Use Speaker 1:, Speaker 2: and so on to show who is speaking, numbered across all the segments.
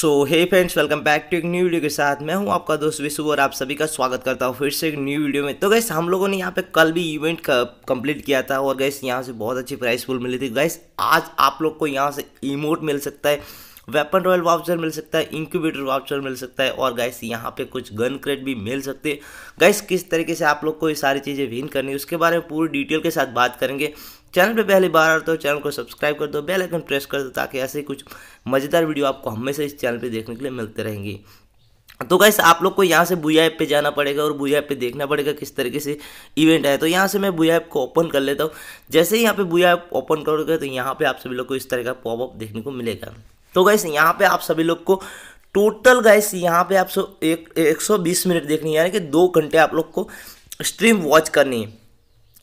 Speaker 1: so hey friends welcome back to एक new video के साथ मैं हूं आपका दोस्त विशु और आप सभी का स्वागत करता हूं फिर से एक न्यू वीडियो में तो गैस हम लोगों ने यहां पे कल भी इवेंट कंप्लीट किया था और गैस यहां से बहुत अच्छी प्राइस फुल मिली थी गैस आज आप लोग को यहां से इमोट मिल सकता है वेपन रॉयल वाउचर मिल सकता है इंक्यूबेटर वाउचर मिल सकता है और गाइस यहाँ पे कुछ गन क्रेट भी मिल सकते हैं गाइस किस तरीके से आप लोग को ये सारी चीज़ें विन करनी है उसके बारे में पूरी डिटेल के साथ बात करेंगे चैनल पे पहली बार आते हो चैनल तो को सब्सक्राइब कर दो बेल आइकन प्रेस कर दो ताकि ऐसे कुछ मज़ेदार वीडियो आपको हमेशा इस चैनल पर देखने के लिए मिलते रहेंगे तो गाइस आप लोग को यहाँ से बुआ ऐप पे जाना पड़ेगा और बुआ ऐप पे देखना पड़ेगा किस तरीके से इवेंट है तो यहाँ से मैं बुआ ऐप को ओपन कर लेता हूँ जैसे ही यहाँ पे बुआ ऐप ओपन करोगे तो यहाँ पे आप सभी लोग को इस तरह का पॉपअप देखने को मिलेगा तो गैस यहाँ पे आप सभी लोग को टोटल गैस यहाँ पे आप सो एक एक सौ बीस मिनट देखनी है यानी कि दो घंटे आप लोग को स्ट्रीम वॉच करनी है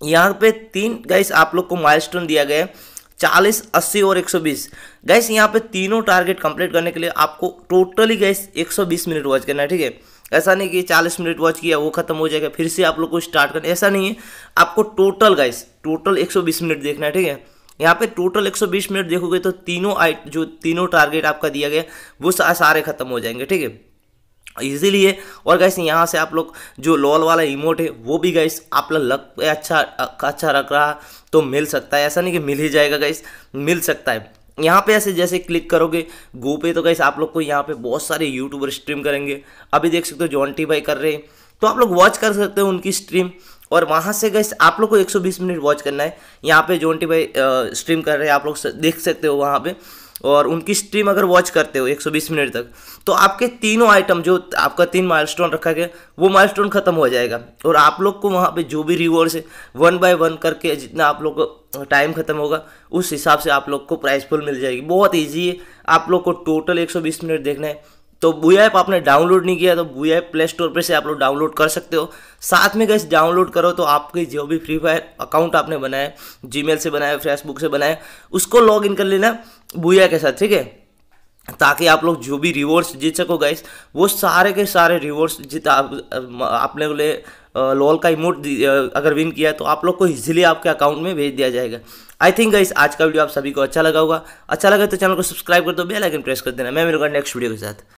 Speaker 1: यहाँ पे तीन गैस आप लोग को माइलस्टोन दिया गया है चालीस अस्सी और एक सौ बीस गैस यहाँ पे तीनों टारगेट कंप्लीट करने के लिए आपको टोटली गैस एक सौ बीस मिनट वॉच करना है ठीक है ऐसा नहीं कि चालीस मिनट वॉच किया वो खत्म हो जाएगा फिर से आप लोग को स्टार्ट करना ऐसा नहीं है आपको टोटल गैस टोटल एक सौ बीस मिनट देखना है ठीक है यहाँ पे टोटल 120 मिनट देखोगे तो तीनों आई जो तीनों टारगेट आपका दिया गया वो सारे खत्म हो जाएंगे ठीक है ईजिली है और गैस यहाँ से आप लोग जो लॉल वाला इमोट है वो भी गैस आप लोग लक अच्छा अच्छा रख रहा तो मिल सकता है ऐसा नहीं कि मिल ही जाएगा गैस मिल सकता है यहाँ पे ऐसे जैसे क्लिक करोगे गो पे तो गैस आप लोग को यहाँ पे बहुत सारे यूट्यूबर स्ट्रीम करेंगे अभी देख सकते हो जॉन्टी भाई कर रहे हैं तो आप लोग वॉच कर सकते हो उनकी स्ट्रीम और वहाँ से गैस आप लोग को 120 मिनट वॉच करना है यहाँ पे जोनटी भाई स्ट्रीम कर रहे हैं आप लोग देख सकते हो वहाँ पे और उनकी स्ट्रीम अगर वॉच करते हो 120 मिनट तक तो आपके तीनों आइटम जो आपका तीन माइलस्टोन रखा गया वो माइलस्टोन ख़त्म हो जाएगा और आप लोग को वहाँ पे जो भी रिवॉर्ड्स है वन बाय वन करके जितना आप लोग टाइम ख़त्म होगा उस हिसाब से आप लोग को प्राइज फुल मिल जाएगी बहुत ईजी है आप लोग को टोटल एक मिनट देखना है तो बूया ऐप आपने डाउनलोड नहीं किया तो बूया ऐप प्ले स्टोर पर से आप लोग डाउनलोड कर सकते हो साथ में गैस डाउनलोड करो तो आपके जो भी फ्री फायर अकाउंट आपने बनाया मेल से बनाया फेसबुक से बनाया उसको लॉग इन कर लेना बूया के साथ ठीक है ताकि आप लोग जो भी रिवॉर्ड्स जीत सको गाइस वो सारे के सारे रिवॉर्ड्स जीत आप, आपने बोले लॉल का इमोट अगर विन किया तो आप लोग को इजीली आपके अकाउंट में भेज दिया जाएगा आई थिंक गाइस आज का वीडियो आप सभी को अच्छा लगा होगा अच्छा लगा तो चैनल को सब्सक्राइब कर दो बेल आइकन प्रेस कर देना मैं मेरे नेक्स्ट वीडियो के साथ